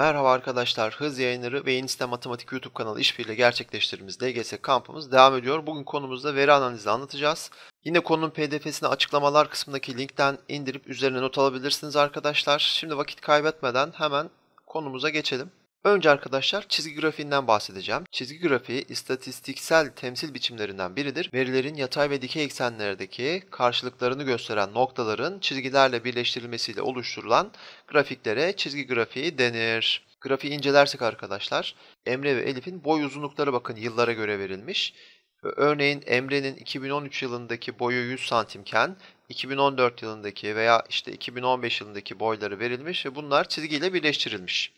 Merhaba arkadaşlar, Hız Yayınları ve Yeni Sistem Matematik YouTube kanalı işbirliği gerçekleştirdiğimiz DGS kampımız devam ediyor. Bugün konumuzda veri analizi anlatacağız. Yine konunun pdf'sini açıklamalar kısmındaki linkten indirip üzerine not alabilirsiniz arkadaşlar. Şimdi vakit kaybetmeden hemen konumuza geçelim. Önce arkadaşlar çizgi grafiğinden bahsedeceğim. Çizgi grafiği istatistiksel temsil biçimlerinden biridir. Verilerin yatay ve dikey eksenlerdeki karşılıklarını gösteren noktaların çizgilerle birleştirilmesiyle oluşturulan grafiklere çizgi grafiği denir. Grafiği incelersek arkadaşlar Emre ve Elif'in boy uzunlukları bakın yıllara göre verilmiş. Örneğin Emre'nin 2013 yılındaki boyu 100 santimken 2014 yılındaki veya işte 2015 yılındaki boyları verilmiş ve bunlar çizgiyle birleştirilmiş.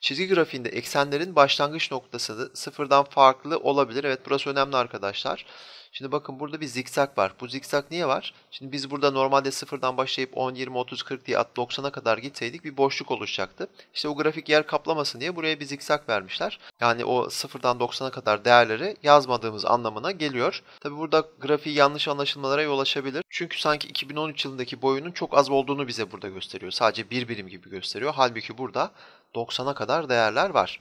Çizgi grafiğinde eksenlerin başlangıç noktası sıfırdan farklı olabilir. Evet burası önemli arkadaşlar. Şimdi bakın burada bir zikzak var. Bu zikzak niye var? Şimdi biz burada normalde sıfırdan başlayıp 10, 20, 30, 40 diye 90'a kadar gitseydik bir boşluk oluşacaktı. İşte o grafik yer kaplamasın diye buraya bir zikzak vermişler. Yani o sıfırdan 90'a kadar değerleri yazmadığımız anlamına geliyor. Tabi burada grafiği yanlış anlaşılmalara yol açabilir. Çünkü sanki 2013 yılındaki boyunun çok az olduğunu bize burada gösteriyor. Sadece bir birim gibi gösteriyor. Halbuki burada 90'a kadar değerler var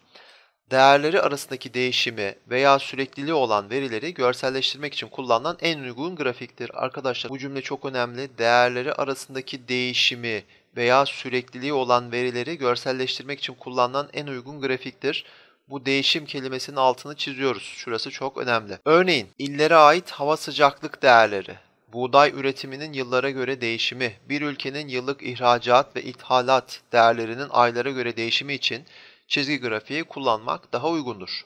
değerleri arasındaki değişimi veya sürekliliği olan verileri görselleştirmek için kullanılan en uygun grafiktir. Arkadaşlar bu cümle çok önemli. Değerleri arasındaki değişimi veya sürekliliği olan verileri görselleştirmek için kullanılan en uygun grafiktir. Bu değişim kelimesinin altını çiziyoruz. Şurası çok önemli. Örneğin illere ait hava sıcaklık değerleri, buğday üretiminin yıllara göre değişimi, bir ülkenin yıllık ihracat ve ithalat değerlerinin aylara göre değişimi için çizgi grafiği kullanmak daha uygundur.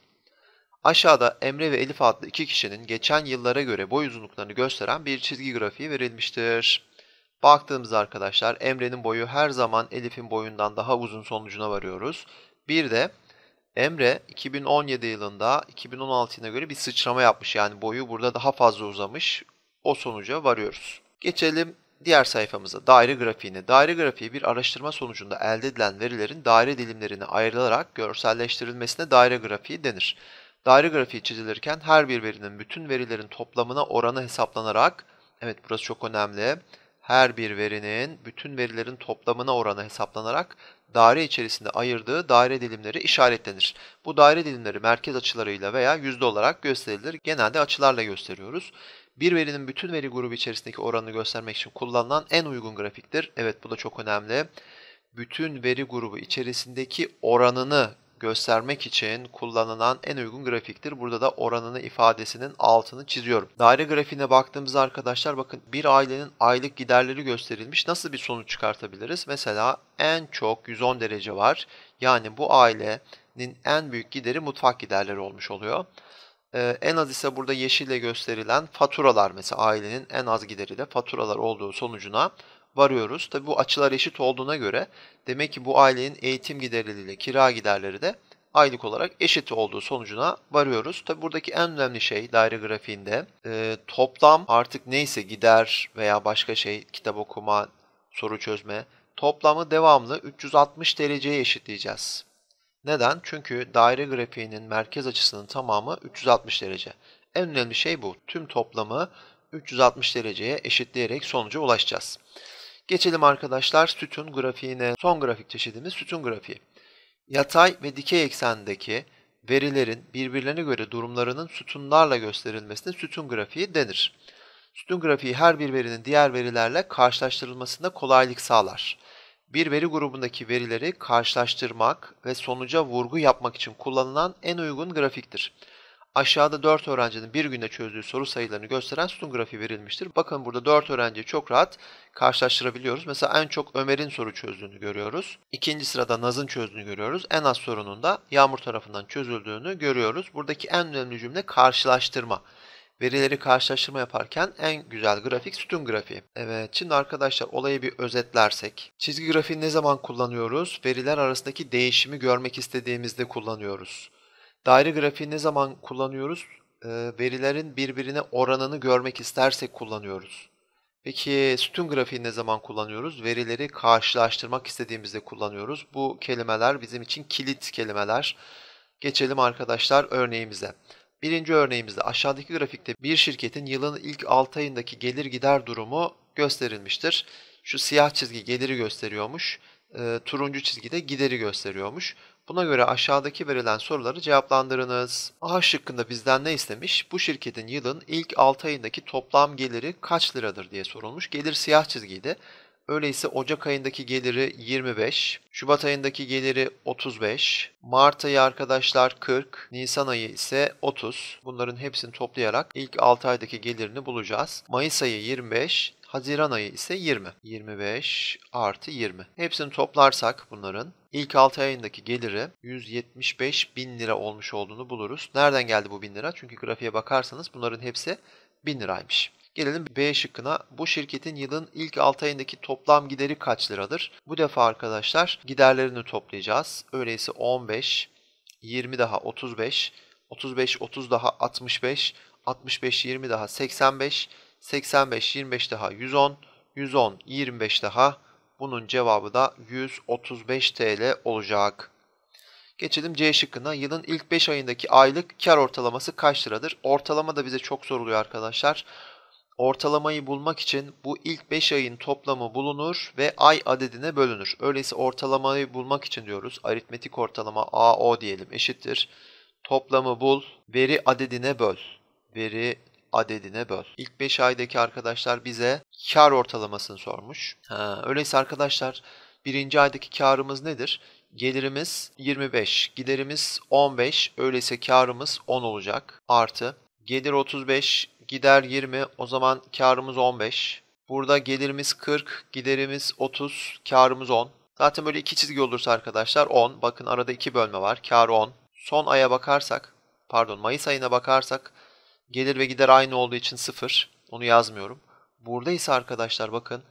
Aşağıda Emre ve Elif adlı iki kişinin geçen yıllara göre boy uzunluklarını gösteren bir çizgi grafiği verilmiştir. Baktığımızda arkadaşlar Emre'nin boyu her zaman Elif'in boyundan daha uzun sonucuna varıyoruz. Bir de Emre 2017 yılında 2016'ına göre bir sıçrama yapmış. Yani boyu burada daha fazla uzamış. O sonuca varıyoruz. Geçelim diğer sayfamıza daire grafiğini, daire grafiği bir araştırma sonucunda elde edilen verilerin daire dilimlerine ayrılarak görselleştirilmesine daire grafiği denir. Daire grafiği çizilirken her bir verinin bütün verilerin toplamına oranı hesaplanarak, evet burası çok önemli, her bir verinin bütün verilerin toplamına oranı hesaplanarak daire içerisinde ayırdığı daire dilimleri işaretlenir. Bu daire dilimleri merkez açılarıyla veya yüzde olarak gösterilir. Genelde açılarla gösteriyoruz bir verinin bütün veri grubu içerisindeki oranını göstermek için kullanılan en uygun grafiktir. Evet bu da çok önemli. Bütün veri grubu içerisindeki oranını göstermek için kullanılan en uygun grafiktir. Burada da oranını ifadesinin altını çiziyorum. Daire grafiğine baktığımızda arkadaşlar bakın bir ailenin aylık giderleri gösterilmiş. Nasıl bir sonuç çıkartabiliriz? Mesela en çok 110 derece var. Yani bu ailenin en büyük gideri mutfak giderleri olmuş oluyor. Ee, en az ise burada yeşille gösterilen faturalar mesela ailenin en az gideriyle faturalar olduğu sonucuna varıyoruz. Tabi bu açılar eşit olduğuna göre demek ki bu ailenin eğitim giderleriyle kira giderleri de aylık olarak eşit olduğu sonucuna varıyoruz. Tabi buradaki en önemli şey daire grafiğinde e, toplam artık neyse gider veya başka şey kitap okuma, soru çözme toplamı devamlı 360 dereceye eşitleyeceğiz. Neden? Çünkü daire grafiğinin merkez açısının tamamı 360 derece. En önemli şey bu. Tüm toplamı 360 dereceye eşitleyerek sonuca ulaşacağız. Geçelim arkadaşlar sütun grafiğine. Son grafik çeşidimiz sütun grafiği. Yatay ve dikey eksendeki verilerin birbirlerine göre durumlarının sütunlarla gösterilmesine sütun grafiği denir. Sütun grafiği her bir verinin diğer verilerle karşılaştırılmasında kolaylık sağlar bir veri grubundaki verileri karşılaştırmak ve sonuca vurgu yapmak için kullanılan en uygun grafiktir. Aşağıda 4 öğrencinin bir günde çözdüğü soru sayılarını gösteren sütun grafiği verilmiştir. Bakın burada 4 öğrenci çok rahat karşılaştırabiliyoruz. Mesela en çok Ömer'in soru çözdüğünü görüyoruz. İkinci sırada Naz'ın çözdüğünü görüyoruz. En az sorunun da Yağmur tarafından çözüldüğünü görüyoruz. Buradaki en önemli cümle karşılaştırma. Verileri karşılaştırma yaparken en güzel grafik sütun grafiği. Evet şimdi arkadaşlar olayı bir özetlersek. Çizgi grafiği ne zaman kullanıyoruz? Veriler arasındaki değişimi görmek istediğimizde kullanıyoruz. Daire grafiği ne zaman kullanıyoruz? Ee, verilerin birbirine oranını görmek istersek kullanıyoruz. Peki sütun grafiği ne zaman kullanıyoruz? Verileri karşılaştırmak istediğimizde kullanıyoruz. Bu kelimeler bizim için kilit kelimeler. Geçelim arkadaşlar örneğimize. Birinci örneğimizde aşağıdaki grafikte bir şirketin yılın ilk 6 ayındaki gelir gider durumu gösterilmiştir. Şu siyah çizgi geliri gösteriyormuş, e, turuncu çizgi de gideri gösteriyormuş. Buna göre aşağıdaki verilen soruları cevaplandırınız. A şıkkında bizden ne istemiş? Bu şirketin yılın ilk 6 ayındaki toplam geliri kaç liradır diye sorulmuş. Gelir siyah çizgiydi. Öyleyse Ocak ayındaki geliri 25, Şubat ayındaki geliri 35, Mart ayı arkadaşlar 40, Nisan ayı ise 30. Bunların hepsini toplayarak ilk 6 aydaki gelirini bulacağız. Mayıs ayı 25, Haziran ayı ise 20. 25 artı 20. Hepsini toplarsak bunların ilk 6 ayındaki geliri 175 bin lira olmuş olduğunu buluruz. Nereden geldi bu bin lira? Çünkü grafiğe bakarsanız bunların hepsi bin liraymış. Gelelim B şıkkına. Bu şirketin yılın ilk 6 ayındaki toplam gideri kaç liradır? Bu defa arkadaşlar giderlerini toplayacağız. Öyleyse 15, 20 daha 35, 35 30 daha 65, 65 20 daha 85, 85 25 daha 110, 110 25 daha bunun cevabı da 135 TL olacak. Geçelim C şıkkına. Yılın ilk 5 ayındaki aylık kar ortalaması kaç liradır? Ortalama da bize çok soruluyor arkadaşlar ortalamayı bulmak için bu ilk 5 ayın toplamı bulunur ve ay adedine bölünür. Öyleyse ortalamayı bulmak için diyoruz. Aritmetik ortalama AO diyelim eşittir. Toplamı bul, veri adedine böl. Veri adedine böl. İlk 5 aydaki arkadaşlar bize kar ortalamasını sormuş. Ha, öyleyse arkadaşlar birinci aydaki karımız nedir? Gelirimiz 25, giderimiz 15, öyleyse karımız 10 olacak. Artı gelir 35, gider 20 o zaman karımız 15. Burada gelirimiz 40, giderimiz 30, karımız 10. Zaten böyle iki çizgi olursa arkadaşlar 10. Bakın arada iki bölme var. Kar 10. Son aya bakarsak, pardon Mayıs ayına bakarsak gelir ve gider aynı olduğu için 0. Onu yazmıyorum. Burada ise arkadaşlar bakın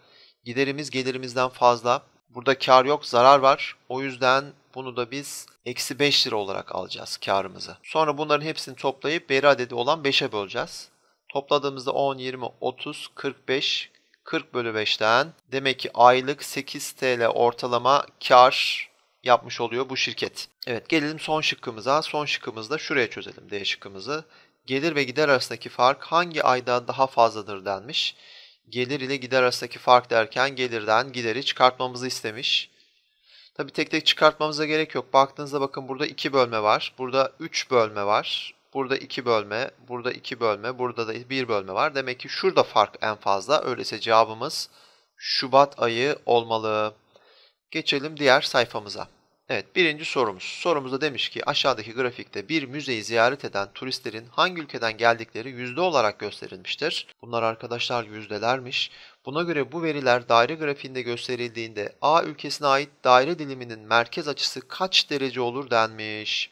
giderimiz gelirimizden fazla. Burada kar yok, zarar var. O yüzden bunu da biz eksi 5 lira olarak alacağız karımızı. Sonra bunların hepsini toplayıp veri adedi olan 5'e böleceğiz. Topladığımızda 10, 20, 30, 45, 40 bölü 5'ten demek ki aylık 8 TL ortalama kar yapmış oluyor bu şirket. Evet gelelim son şıkkımıza. Son şıkkımızda şuraya çözelim D şıkkımızı. Gelir ve gider arasındaki fark hangi ayda daha fazladır denmiş. Gelir ile gider arasındaki fark derken gelirden gideri çıkartmamızı istemiş. Tabi tek tek çıkartmamıza gerek yok. Baktığınızda bakın burada 2 bölme var. Burada 3 bölme var. Burada 2 bölme, burada 2 bölme, burada da 1 bölme var. Demek ki şurada fark en fazla. Öyleyse cevabımız Şubat ayı olmalı. Geçelim diğer sayfamıza. Evet birinci sorumuz. Sorumuzda demiş ki aşağıdaki grafikte bir müzeyi ziyaret eden turistlerin hangi ülkeden geldikleri yüzde olarak gösterilmiştir. Bunlar arkadaşlar yüzdelermiş. Buna göre bu veriler daire grafiğinde gösterildiğinde A ülkesine ait daire diliminin merkez açısı kaç derece olur denmiş.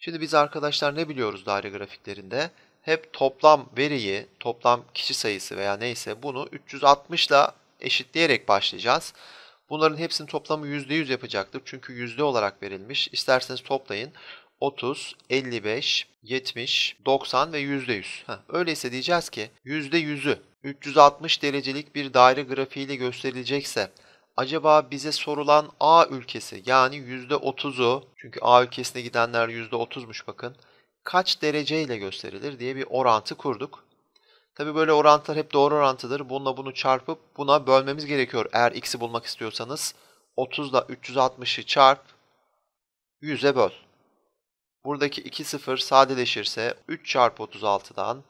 Şimdi biz arkadaşlar ne biliyoruz daire grafiklerinde? Hep toplam veriyi, toplam kişi sayısı veya neyse bunu 360 ile eşitleyerek başlayacağız. Bunların hepsinin toplamı %100 yapacaktır. Çünkü yüzde olarak verilmiş. İsterseniz toplayın. 30, 55, 70, 90 ve %100. Heh, öyleyse diyeceğiz ki %100'ü 360 derecelik bir daire grafiğiyle gösterilecekse acaba bize sorulan A ülkesi yani %30'u çünkü A ülkesine gidenler %30'muş bakın kaç dereceyle gösterilir diye bir orantı kurduk. Tabi böyle orantılar hep doğru orantıdır. Bununla bunu çarpıp buna bölmemiz gerekiyor. Eğer x'i bulmak istiyorsanız 30 ile 360'ı çarp 100'e böl. Buradaki 2 sıfır sadeleşirse 3 çarpı 36'dan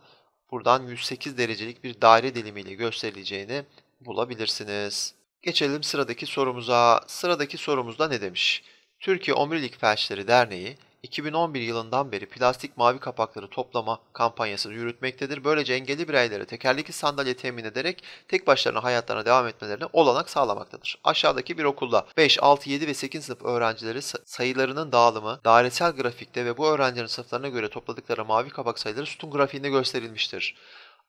buradan 108 derecelik bir daire dilimiyle gösterileceğini bulabilirsiniz. Geçelim sıradaki sorumuza. Sıradaki sorumuzda ne demiş? Türkiye Omurilik Felçleri Derneği 2011 yılından beri plastik mavi kapakları toplama kampanyasını yürütmektedir. Böylece engelli bireylere tekerlekli sandalye temin ederek tek başlarına hayatlarına devam etmelerine olanak sağlamaktadır. Aşağıdaki bir okulda 5, 6, 7 ve 8 sınıf öğrencileri sayılarının dağılımı dairesel grafikte ve bu öğrencilerin sınıflarına göre topladıkları mavi kapak sayıları sütun grafiğinde gösterilmiştir.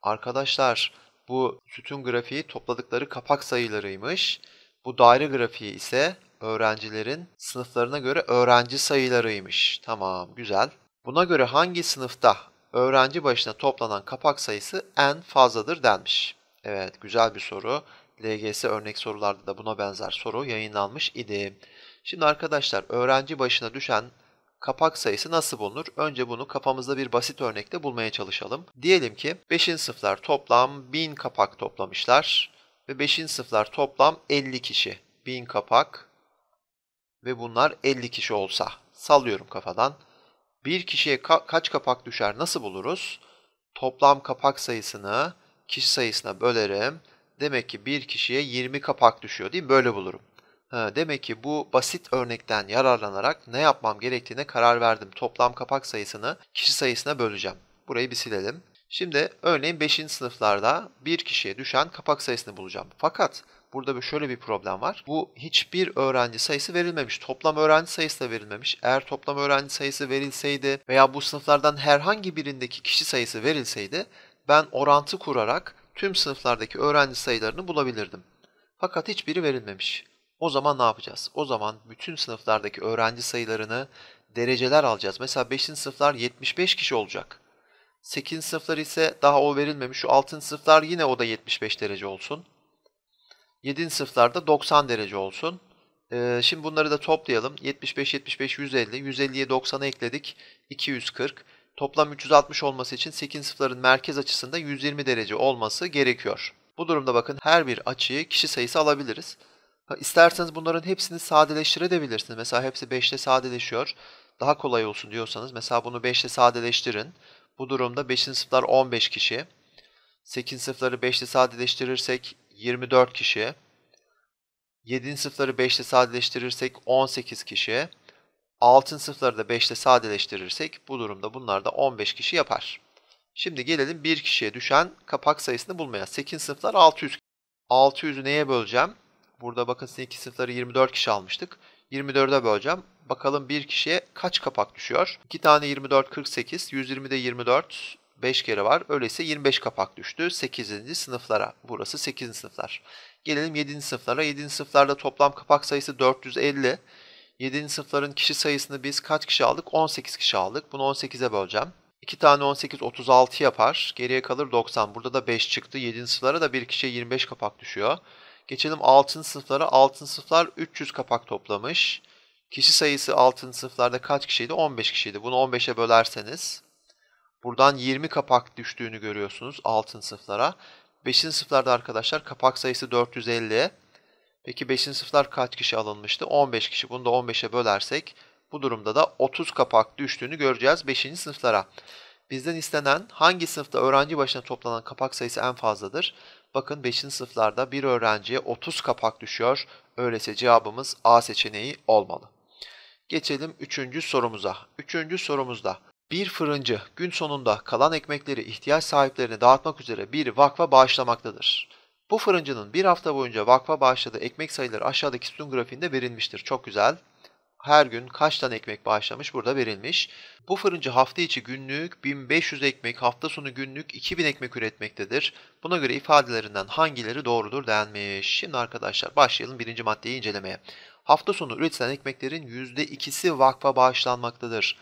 Arkadaşlar bu sütun grafiği topladıkları kapak sayılarıymış. Bu daire grafiği ise öğrencilerin sınıflarına göre öğrenci sayılarıymış. Tamam, güzel. Buna göre hangi sınıfta öğrenci başına toplanan kapak sayısı en fazladır denmiş. Evet, güzel bir soru. LGS örnek sorularda da buna benzer soru yayınlanmış idi. Şimdi arkadaşlar öğrenci başına düşen kapak sayısı nasıl bulunur? Önce bunu kafamızda bir basit örnekte bulmaya çalışalım. Diyelim ki 5. sınıflar toplam 1000 kapak toplamışlar ve 5. sınıflar toplam 50 kişi. 1000 kapak ve bunlar 50 kişi olsa sallıyorum kafadan. Bir kişiye ka kaç kapak düşer nasıl buluruz? Toplam kapak sayısını kişi sayısına bölerim. Demek ki bir kişiye 20 kapak düşüyor değil mi? Böyle bulurum. Ha, demek ki bu basit örnekten yararlanarak ne yapmam gerektiğine karar verdim. Toplam kapak sayısını kişi sayısına böleceğim. Burayı bir silelim. Şimdi örneğin 5. sınıflarda bir kişiye düşen kapak sayısını bulacağım. Fakat burada şöyle bir problem var. Bu hiçbir öğrenci sayısı verilmemiş. Toplam öğrenci sayısı da verilmemiş. Eğer toplam öğrenci sayısı verilseydi veya bu sınıflardan herhangi birindeki kişi sayısı verilseydi ben orantı kurarak tüm sınıflardaki öğrenci sayılarını bulabilirdim. Fakat hiçbiri verilmemiş. O zaman ne yapacağız? O zaman bütün sınıflardaki öğrenci sayılarını dereceler alacağız. Mesela 5. sınıflar 75 kişi olacak. 8. sınıflar ise daha o verilmemiş. Şu 6. sınıflar yine o da 75 derece olsun. 7. sınıflarda 90 derece olsun. Ee, şimdi bunları da toplayalım. 75, 75, 150. 150'ye 90'ı ekledik. 240. Toplam 360 olması için 8 sınıfların merkez açısında 120 derece olması gerekiyor. Bu durumda bakın her bir açıyı kişi sayısı alabiliriz. İsterseniz bunların hepsini sadeleştirebilirsiniz. Mesela hepsi 5 ile sadeleşiyor. Daha kolay olsun diyorsanız mesela bunu 5 ile sadeleştirin. Bu durumda 5'in sıfırları 15 kişi. 8'in sıfırları 5 ile sadeleştirirsek 24 kişi. 7'in sıfırları 5 ile sadeleştirirsek 18 kişi. 6. sıfırları da 5 ile sadeleştirirsek bu durumda bunlar da 15 kişi yapar. Şimdi gelelim 1 kişiye düşen kapak sayısını bulmaya. 8. sınıflar 600. 600'ü neye böleceğim? Burada bakın iki sınıfları 24 kişi almıştık. 24'e böleceğim. Bakalım bir kişiye kaç kapak düşüyor? 2 tane 24 48, 120'de 24, 5 kere var. Öyleyse 25 kapak düştü 8. sınıflara. Burası 8. sınıflar. Gelelim 7. sınıflara. 7. sınıflarda toplam kapak sayısı 450. 7. sınıfların kişi sayısını biz kaç kişi aldık? 18 kişi aldık. Bunu 18'e böleceğim. 2 tane 18 36 yapar. Geriye kalır 90. Burada da 5 çıktı. 7. sınıflara da bir kişiye 25 kapak düşüyor. Geçelim altın sınıflara. Altın sınıflar 300 kapak toplamış. Kişi sayısı altın sınıflarda kaç kişiydi? 15 kişiydi. Bunu 15'e bölerseniz buradan 20 kapak düştüğünü görüyorsunuz altın sınıflara. 5. sınıflarda arkadaşlar kapak sayısı 450. Peki 5. sınıflar kaç kişi alınmıştı? 15 kişi. Bunu da 15'e bölersek bu durumda da 30 kapak düştüğünü göreceğiz 5. sınıflara. Bizden istenen hangi sınıfta öğrenci başına toplanan kapak sayısı en fazladır? Bakın 5. sınıflarda bir öğrenciye 30 kapak düşüyor. Öyleyse cevabımız A seçeneği olmalı. Geçelim 3. sorumuza. 3. sorumuzda bir fırıncı gün sonunda kalan ekmekleri ihtiyaç sahiplerine dağıtmak üzere bir vakfa bağışlamaktadır. Bu fırıncının bir hafta boyunca vakfa bağışladığı ekmek sayıları aşağıdaki sütun grafiğinde verilmiştir. Çok güzel her gün kaç tane ekmek bağışlamış burada verilmiş. Bu fırıncı hafta içi günlük 1500 ekmek, hafta sonu günlük 2000 ekmek üretmektedir. Buna göre ifadelerinden hangileri doğrudur denmiş. Şimdi arkadaşlar başlayalım birinci maddeyi incelemeye. Hafta sonu üretilen ekmeklerin %2'si vakfa bağışlanmaktadır.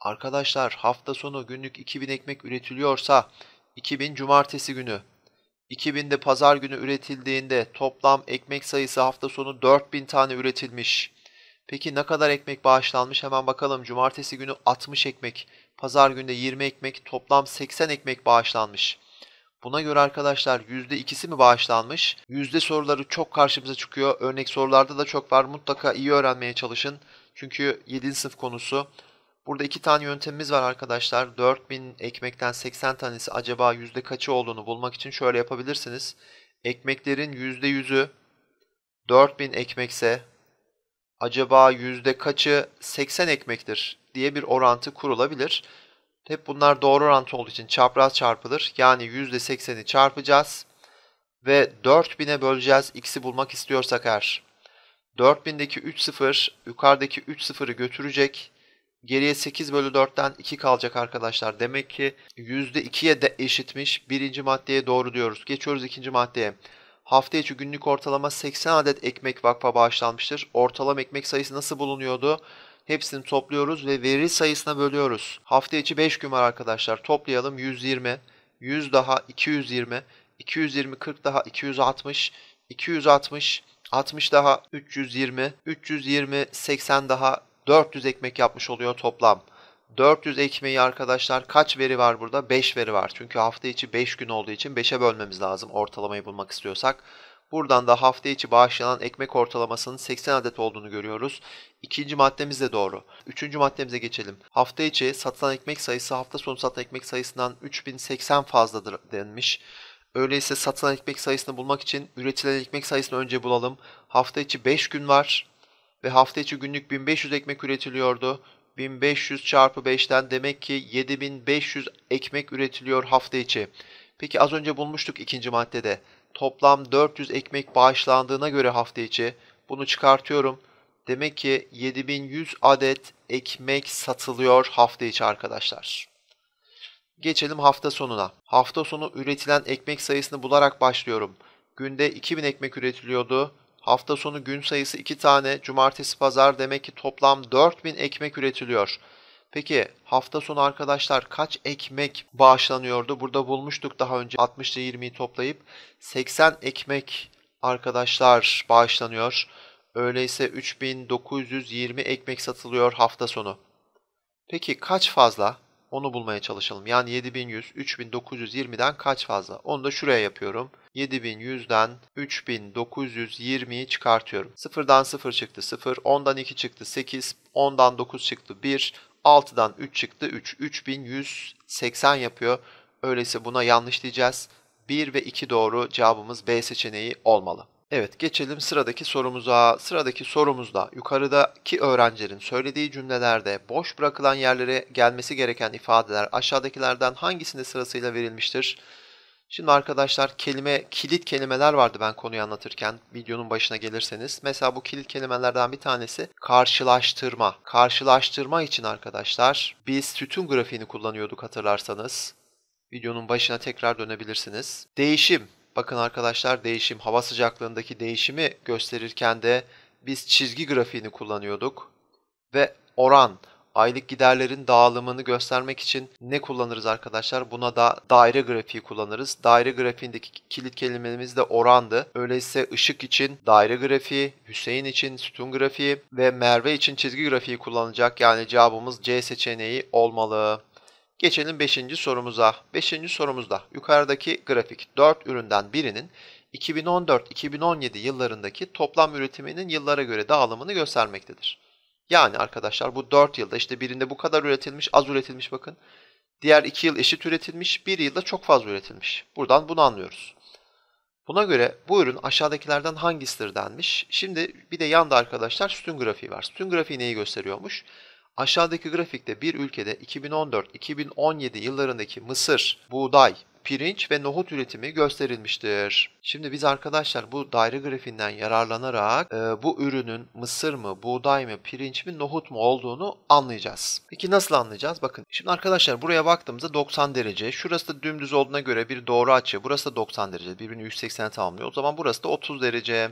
Arkadaşlar hafta sonu günlük 2000 ekmek üretiliyorsa 2000 cumartesi günü, 2000'de pazar günü üretildiğinde toplam ekmek sayısı hafta sonu 4000 tane üretilmiş. Peki ne kadar ekmek bağışlanmış hemen bakalım. Cumartesi günü 60 ekmek, pazar günde 20 ekmek, toplam 80 ekmek bağışlanmış. Buna göre arkadaşlar %2'si mi bağışlanmış? Yüzde soruları çok karşımıza çıkıyor. Örnek sorularda da çok var. Mutlaka iyi öğrenmeye çalışın. Çünkü 7. sınıf konusu. Burada iki tane yöntemimiz var arkadaşlar. 4000 ekmekten 80 tanesi acaba yüzde kaçı olduğunu bulmak için şöyle yapabilirsiniz. Ekmeklerin %100'ü 4000 ekmekse acaba yüzde kaçı 80 ekmektir diye bir orantı kurulabilir. Hep bunlar doğru orantı olduğu için çapraz çarpılır. Yani yüzde %80'i çarpacağız ve 4000'e böleceğiz x'i bulmak istiyorsak eğer. 4000'deki 3 sıfır yukarıdaki 3 sıfırı götürecek. Geriye 8 bölü 4'ten 2 kalacak arkadaşlar. Demek ki %2'ye de eşitmiş. Birinci maddeye doğru diyoruz. Geçiyoruz ikinci maddeye. Hafta içi günlük ortalama 80 adet ekmek vakfa bağışlanmıştır. Ortalama ekmek sayısı nasıl bulunuyordu? Hepsini topluyoruz ve veri sayısına bölüyoruz. Hafta içi 5 gün var arkadaşlar. Toplayalım 120, 100 daha 220, 220 40 daha 260, 260 60 daha 320, 320 80 daha 400 ekmek yapmış oluyor toplam. 400 ekmeği arkadaşlar kaç veri var burada? 5 veri var. Çünkü hafta içi 5 gün olduğu için 5'e bölmemiz lazım ortalamayı bulmak istiyorsak. Buradan da hafta içi bağışlanan ekmek ortalamasının 80 adet olduğunu görüyoruz. İkinci maddemiz de doğru. Üçüncü maddemize geçelim. Hafta içi satılan ekmek sayısı hafta sonu satılan ekmek sayısından 3080 fazladır denmiş Öyleyse satılan ekmek sayısını bulmak için üretilen ekmek sayısını önce bulalım. Hafta içi 5 gün var ve hafta içi günlük 1500 ekmek üretiliyordu. 1500 çarpı 5'ten demek ki 7500 ekmek üretiliyor hafta içi. Peki az önce bulmuştuk ikinci maddede. Toplam 400 ekmek bağışlandığına göre hafta içi. Bunu çıkartıyorum. Demek ki 7100 adet ekmek satılıyor hafta içi arkadaşlar. Geçelim hafta sonuna. Hafta sonu üretilen ekmek sayısını bularak başlıyorum. Günde 2000 ekmek üretiliyordu. Hafta sonu gün sayısı 2 tane, cumartesi pazar demek ki toplam 4000 ekmek üretiliyor. Peki hafta sonu arkadaşlar kaç ekmek bağışlanıyordu? Burada bulmuştuk daha önce 60 ile 20'yi toplayıp 80 ekmek arkadaşlar bağışlanıyor. Öyleyse 3920 ekmek satılıyor hafta sonu. Peki kaç fazla? Onu bulmaya çalışalım. Yani 7100 3920'den kaç fazla? Onu da şuraya yapıyorum. 7100'den 3920'yi çıkartıyorum. 0'dan 0 çıktı 0, 10'dan 2 çıktı 8, 10'dan 9 çıktı 1, 6'dan 3 çıktı 3. 3180 yapıyor. Öyleyse buna yanlış diyeceğiz. 1 ve 2 doğru cevabımız B seçeneği olmalı. Evet geçelim sıradaki sorumuza. Sıradaki sorumuzda yukarıdaki öğrencinin söylediği cümlelerde boş bırakılan yerlere gelmesi gereken ifadeler aşağıdakilerden hangisinde sırasıyla verilmiştir? Şimdi arkadaşlar kelime kilit kelimeler vardı ben konuyu anlatırken videonun başına gelirseniz. Mesela bu kilit kelimelerden bir tanesi karşılaştırma. Karşılaştırma için arkadaşlar biz sütun grafiğini kullanıyorduk hatırlarsanız. Videonun başına tekrar dönebilirsiniz. Değişim Bakın arkadaşlar değişim hava sıcaklığındaki değişimi gösterirken de biz çizgi grafiğini kullanıyorduk. Ve oran aylık giderlerin dağılımını göstermek için ne kullanırız arkadaşlar? Buna da daire grafiği kullanırız. Daire grafiğindeki kilit kelimemiz de orandı. Öyleyse ışık için daire grafiği, Hüseyin için sütun grafiği ve Merve için çizgi grafiği kullanacak. Yani cevabımız C seçeneği olmalı. Geçelim 5. sorumuza. 5. sorumuzda yukarıdaki grafik 4 üründen birinin 2014-2017 yıllarındaki toplam üretiminin yıllara göre dağılımını göstermektedir. Yani arkadaşlar bu 4 yılda işte birinde bu kadar üretilmiş, az üretilmiş bakın. Diğer 2 yıl eşit üretilmiş, 1 yılda çok fazla üretilmiş. Buradan bunu anlıyoruz. Buna göre bu ürün aşağıdakilerden hangisidir denmiş. Şimdi bir de yanda arkadaşlar sütun grafiği var. Sütun grafiği neyi gösteriyormuş? Aşağıdaki grafikte bir ülkede 2014-2017 yıllarındaki mısır, buğday, pirinç ve nohut üretimi gösterilmiştir. Şimdi biz arkadaşlar bu daire grafiğinden yararlanarak e, bu ürünün mısır mı, buğday mı, pirinç mi, nohut mu olduğunu anlayacağız. Peki nasıl anlayacağız? Bakın şimdi arkadaşlar buraya baktığımızda 90 derece. Şurası da dümdüz olduğuna göre bir doğru açı. Burası da 90 derece. Birbirini 180 tamamlıyor. O zaman burası da 30 derece.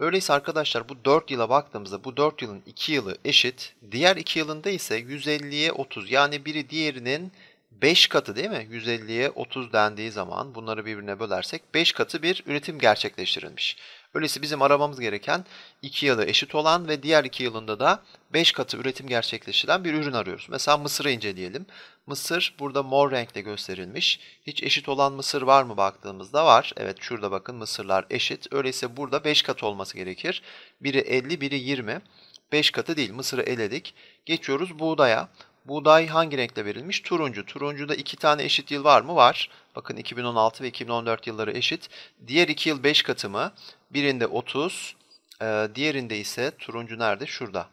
Öyleyse arkadaşlar bu 4 yıla baktığımızda bu 4 yılın 2 yılı eşit. Diğer 2 yılında ise 150'ye 30 yani biri diğerinin 5 katı değil mi? 150'ye 30 dendiği zaman bunları birbirine bölersek 5 katı bir üretim gerçekleştirilmiş. Öyleyse bizim aramamız gereken 2 yılı eşit olan ve diğer 2 yılında da 5 katı üretim gerçekleştiren bir ürün arıyoruz. Mesela mısırı inceleyelim. Mısır burada mor renkte gösterilmiş. Hiç eşit olan mısır var mı baktığımızda var. Evet şurada bakın mısırlar eşit. Öyleyse burada 5 katı olması gerekir. Biri 50, biri 20. 5 katı değil. Mısırı eledik. Geçiyoruz buğdaya. Buğday hangi renkte verilmiş? Turuncu. Turuncuda iki tane eşit yıl var mı? Var. Bakın 2016 ve 2014 yılları eşit. Diğer iki yıl 5 katı mı? Birinde 30, e, diğerinde ise turuncu nerede? Şurada.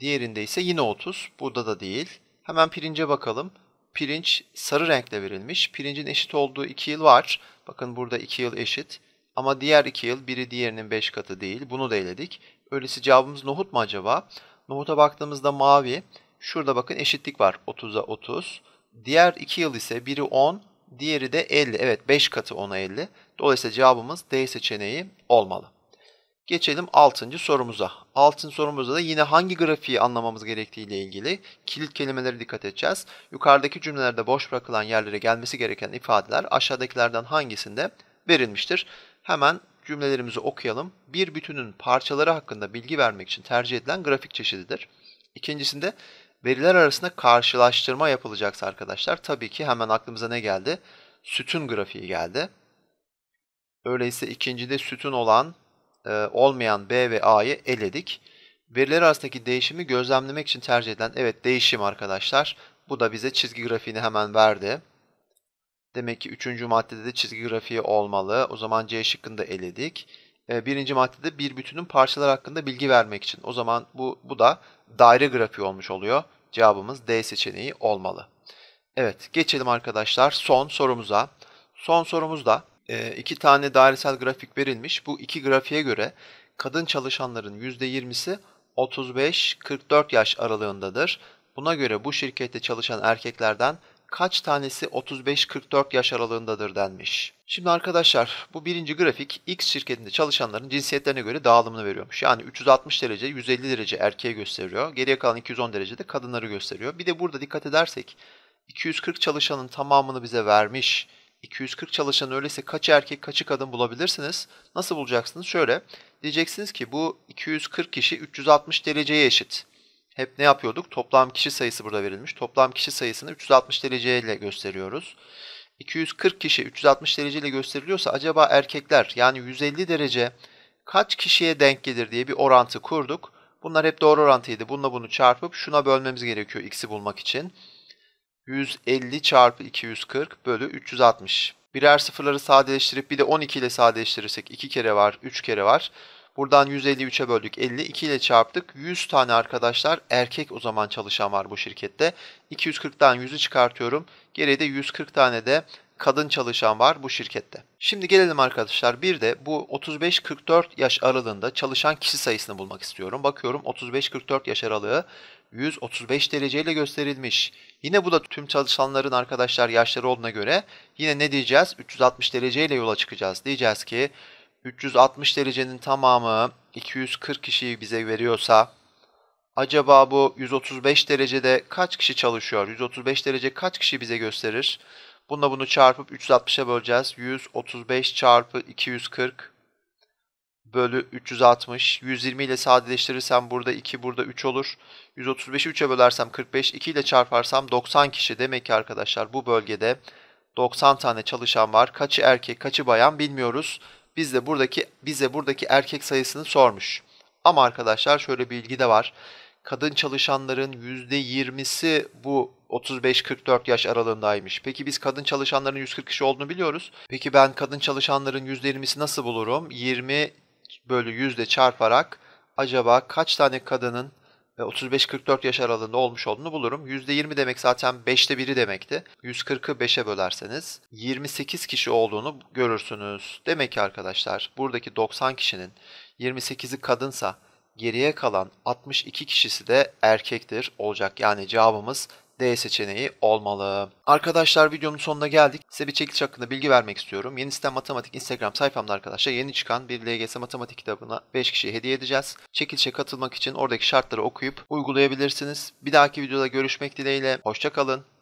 Diğerinde ise yine 30. Burada da değil. Hemen pirince bakalım. Pirinç sarı renkle verilmiş. Pirincin eşit olduğu 2 yıl var. Bakın burada 2 yıl eşit. Ama diğer 2 yıl biri diğerinin 5 katı değil. Bunu da eledik. Öyleyse cevabımız nohut mu acaba? Nohuta baktığımızda mavi. Şurada bakın eşitlik var. 30'a 30. Diğer 2 yıl ise biri 10, diğeri de 50. Evet 5 katı 10'a 50. Dolayısıyla cevabımız D seçeneği olmalı. Geçelim 6. sorumuza. 6. sorumuzda da yine hangi grafiği anlamamız gerektiği ile ilgili kilit kelimeleri dikkat edeceğiz. Yukarıdaki cümlelerde boş bırakılan yerlere gelmesi gereken ifadeler aşağıdakilerden hangisinde verilmiştir? Hemen cümlelerimizi okuyalım. Bir bütünün parçaları hakkında bilgi vermek için tercih edilen grafik çeşididir. İkincisinde veriler arasında karşılaştırma yapılacaksa arkadaşlar tabii ki hemen aklımıza ne geldi? Sütun grafiği geldi. Öyleyse ikincide sütun olan e, olmayan B ve A'yı eledik. Veriler arasındaki değişimi gözlemlemek için tercih edilen evet değişim arkadaşlar. Bu da bize çizgi grafiğini hemen verdi. Demek ki üçüncü maddede de çizgi grafiği olmalı. O zaman C şıkkında da eledik. E, birinci maddede bir bütünün parçalar hakkında bilgi vermek için. O zaman bu, bu da daire grafiği olmuş oluyor. Cevabımız D seçeneği olmalı. Evet geçelim arkadaşlar son sorumuza. Son sorumuzda e, iki tane dairesel grafik verilmiş. Bu iki grafiğe göre kadın çalışanların %20'si 35-44 yaş aralığındadır. Buna göre bu şirkette çalışan erkeklerden kaç tanesi 35-44 yaş aralığındadır denmiş. Şimdi arkadaşlar bu birinci grafik X şirketinde çalışanların cinsiyetlerine göre dağılımını veriyormuş. Yani 360 derece 150 derece erkeğe gösteriyor. Geriye kalan 210 derece de kadınları gösteriyor. Bir de burada dikkat edersek 240 çalışanın tamamını bize vermiş. 240 çalışan öyleyse kaç erkek kaçı kadın bulabilirsiniz? Nasıl bulacaksınız? Şöyle diyeceksiniz ki bu 240 kişi 360 dereceye eşit hep ne yapıyorduk? Toplam kişi sayısı burada verilmiş. Toplam kişi sayısını 360 derece ile gösteriyoruz. 240 kişi 360 derece ile gösteriliyorsa acaba erkekler yani 150 derece kaç kişiye denk gelir diye bir orantı kurduk. Bunlar hep doğru orantıydı. Bununla bunu çarpıp şuna bölmemiz gerekiyor x'i bulmak için. 150 çarpı 240 bölü 360. Birer sıfırları sadeleştirip bir de 12 ile sadeleştirirsek 2 kere var, 3 kere var. Buradan 153'e böldük 50. 2 ile çarptık. 100 tane arkadaşlar erkek o zaman çalışan var bu şirkette. 240'tan 100'ü çıkartıyorum. Geriye de 140 tane de kadın çalışan var bu şirkette. Şimdi gelelim arkadaşlar bir de bu 35-44 yaş aralığında çalışan kişi sayısını bulmak istiyorum. Bakıyorum 35-44 yaş aralığı 135 dereceyle gösterilmiş. Yine bu da tüm çalışanların arkadaşlar yaşları olduğuna göre yine ne diyeceğiz? 360 dereceyle yola çıkacağız. Diyeceğiz ki 360 derecenin tamamı 240 kişiyi bize veriyorsa acaba bu 135 derecede kaç kişi çalışıyor? 135 derece kaç kişi bize gösterir? Bununla bunu çarpıp 360'a böleceğiz. 135 çarpı 240 bölü 360. 120 ile sadeleştirirsem burada 2 burada 3 olur. 135'i 3'e bölersem 45, 2 ile çarparsam 90 kişi. Demek ki arkadaşlar bu bölgede 90 tane çalışan var. Kaçı erkek, kaçı bayan bilmiyoruz. Biz de buradaki bize buradaki erkek sayısını sormuş. Ama arkadaşlar şöyle bir bilgi de var. Kadın çalışanların %20'si bu 35-44 yaş aralığındaymış. Peki biz kadın çalışanların 140 kişi olduğunu biliyoruz. Peki ben kadın çalışanların %20'si nasıl bulurum? 20 bölü yüzde çarparak acaba kaç tane kadının 35-44 e, yaş aralığında olmuş olduğunu bulurum. %20 demek zaten 5'te 1'i demekti. 140'ı 5'e bölerseniz 28 kişi olduğunu görürsünüz. Demek ki arkadaşlar buradaki 90 kişinin 28'i kadınsa geriye kalan 62 kişisi de erkektir olacak. Yani cevabımız D seçeneği olmalı. Arkadaşlar videonun sonuna geldik. Size bir çekiliş hakkında bilgi vermek istiyorum. Yeni Sistem Matematik Instagram sayfamda arkadaşlar yeni çıkan bir LGS Matematik kitabına 5 kişiye hediye edeceğiz. Çekilişe katılmak için oradaki şartları okuyup uygulayabilirsiniz. Bir dahaki videoda görüşmek dileğiyle. Hoşçakalın.